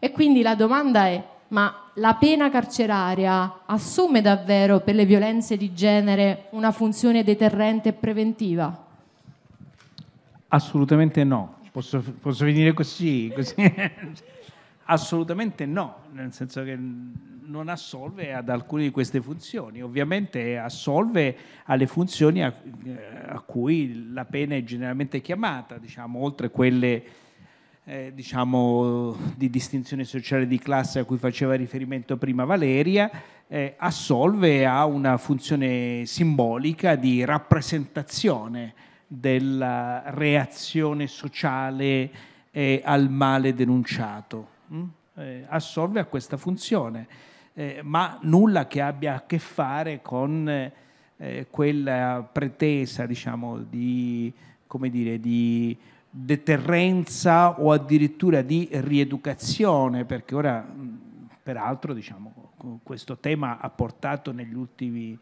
E quindi la domanda è, ma la pena carceraria assume davvero per le violenze di genere una funzione deterrente e preventiva? Assolutamente no. Posso, posso finire così? così? Assolutamente no, nel senso che non assolve ad alcune di queste funzioni, ovviamente assolve alle funzioni a, eh, a cui la pena è generalmente chiamata, diciamo, oltre quelle eh, diciamo, di distinzione sociale di classe a cui faceva riferimento prima Valeria, eh, assolve a una funzione simbolica di rappresentazione della reazione sociale eh, al male denunciato. Mm? Eh, assolve a questa funzione, eh, ma nulla che abbia a che fare con eh, quella pretesa diciamo, di, come dire, di deterrenza o addirittura di rieducazione, perché ora, peraltro, diciamo, questo tema ha portato negli ultimi,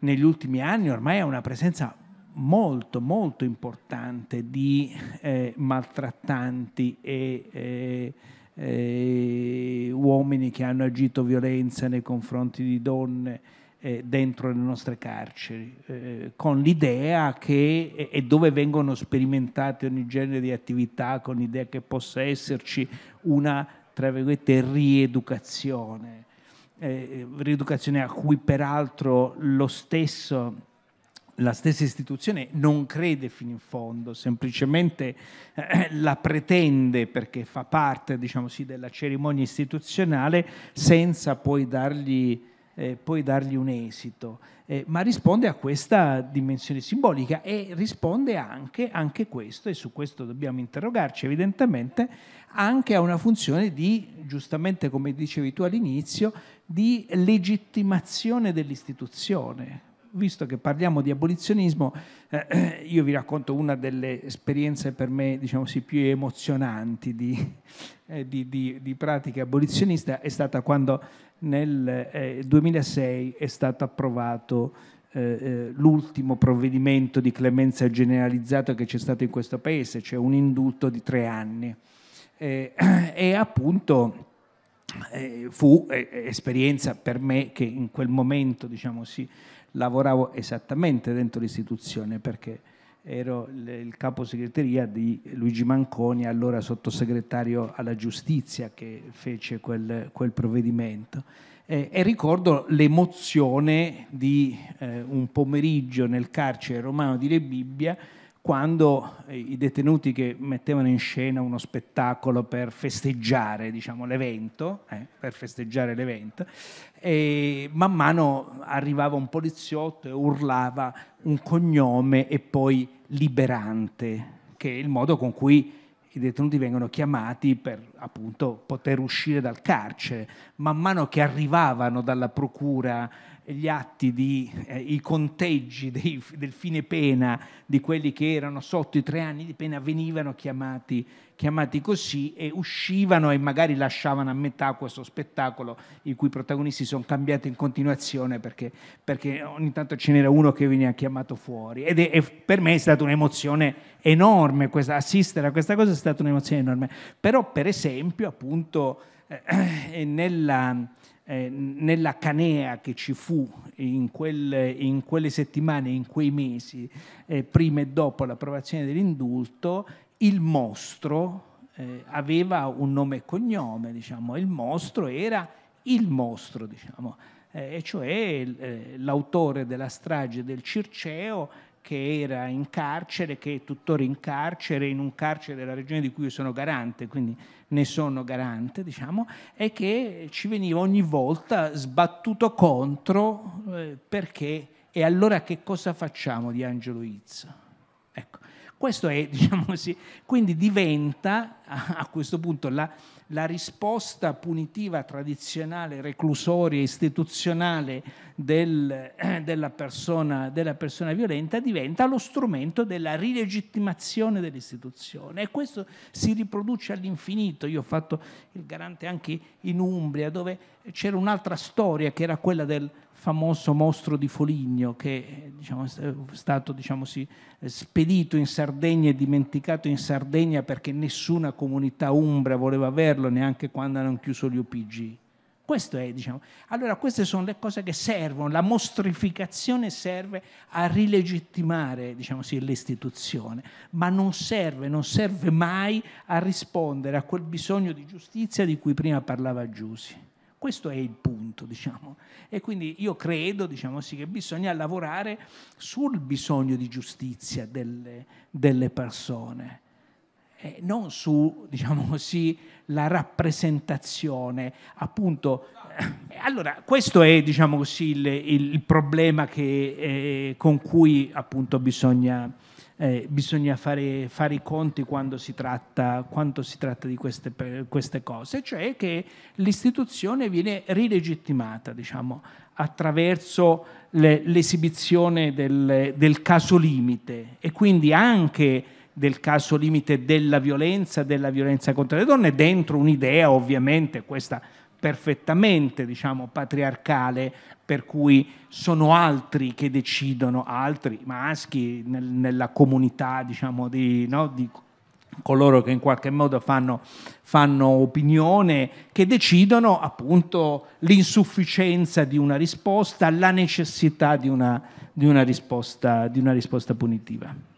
negli ultimi anni ormai a una presenza molto molto importante di eh, maltrattanti e eh, eh, uomini che hanno agito violenza nei confronti di donne eh, dentro le nostre carceri, eh, con l'idea che e, dove vengono sperimentate ogni genere di attività, con l'idea che possa esserci una, tra virgolette, rieducazione, eh, rieducazione a cui peraltro lo stesso la stessa istituzione non crede fino in fondo, semplicemente eh, la pretende perché fa parte diciamo sì, della cerimonia istituzionale senza poi dargli eh, poi dargli un esito, eh, ma risponde a questa dimensione simbolica e risponde anche, a questo, e su questo dobbiamo interrogarci evidentemente, anche a una funzione di, giustamente come dicevi tu all'inizio, di legittimazione dell'istituzione, visto che parliamo di abolizionismo, eh, eh, io vi racconto una delle esperienze per me diciamo così, più emozionanti di, eh, di, di, di pratica abolizionista, è stata quando nel eh, 2006 è stato approvato eh, eh, l'ultimo provvedimento di clemenza generalizzata che c'è stato in questo paese, cioè un indulto di tre anni. e appunto... Eh, fu eh, esperienza per me che in quel momento diciamo, sì, lavoravo esattamente dentro l'istituzione perché ero il capo segreteria di Luigi Manconi, allora sottosegretario alla giustizia che fece quel, quel provvedimento. Eh, e ricordo l'emozione di eh, un pomeriggio nel carcere romano di Bibbia quando eh, i detenuti che mettevano in scena uno spettacolo per festeggiare diciamo, l'evento, eh, per festeggiare l'evento, e man mano arrivava un poliziotto e urlava un cognome e poi liberante, che è il modo con cui i detenuti vengono chiamati per appunto poter uscire dal carcere. Man mano che arrivavano dalla procura gli atti, di, eh, i conteggi dei, del fine pena di quelli che erano sotto i tre anni di pena venivano chiamati, chiamati così e uscivano e magari lasciavano a metà questo spettacolo i cui protagonisti sono cambiati in continuazione perché, perché ogni tanto ce n'era uno che veniva chiamato fuori. Ed è, è, per me è stata un'emozione enorme, questa, assistere a questa cosa è stata un'emozione enorme. Però per esempio appunto eh, eh nella eh, nella canea che ci fu in quelle, in quelle settimane, in quei mesi, eh, prima e dopo l'approvazione dell'indulto, il mostro eh, aveva un nome e cognome, diciamo. il mostro era il mostro, diciamo. Eh, e cioè eh, l'autore della strage del Circeo che era in carcere, che è tuttora in carcere, in un carcere della regione di cui io sono garante, quindi ne sono garante, diciamo, e che ci veniva ogni volta sbattuto contro eh, perché e allora che cosa facciamo di Angelo Izzo? Questo è, diciamo così, quindi diventa a questo punto la, la risposta punitiva tradizionale, reclusoria, istituzionale del, eh, della, persona, della, persona, violenta diventa lo strumento della rilegittimazione dell'istituzione e questo si riproduce all'infinito. Io ho fatto il garante anche in Umbria dove c'era un'altra storia che era quella del famoso mostro di Foligno che diciamo, è stato diciamo, sì, spedito in Sardegna e dimenticato in Sardegna perché nessuna comunità umbra voleva averlo neanche quando hanno chiuso gli UPG. Questo è, diciamo. Allora queste sono le cose che servono, la mostrificazione serve a rilegittimare diciamo sì, l'istituzione, ma non serve, non serve mai a rispondere a quel bisogno di giustizia di cui prima parlava Giusi. Questo è il punto, diciamo. E quindi io credo, diciamo sì, che bisogna lavorare sul bisogno di giustizia delle, delle persone. Eh, non su, diciamo così, la rappresentazione. Appunto, eh, allora, questo è, diciamo così, il, il problema che, eh, con cui appunto bisogna eh, bisogna fare, fare, i conti quando si tratta, quando si tratta di queste, queste, cose, cioè che l'istituzione viene rilegittimata diciamo, attraverso le, l'esibizione del, del caso limite e quindi anche del caso limite della violenza, della violenza contro le donne, dentro un'idea ovviamente, questa perfettamente diciamo, patriarcale per cui sono altri che decidono, altri maschi nel, nella comunità diciamo, di, no, di, coloro che in qualche modo fanno, fanno opinione, che decidono appunto l'insufficienza di una risposta, la necessità di una, di una, risposta, di una risposta punitiva.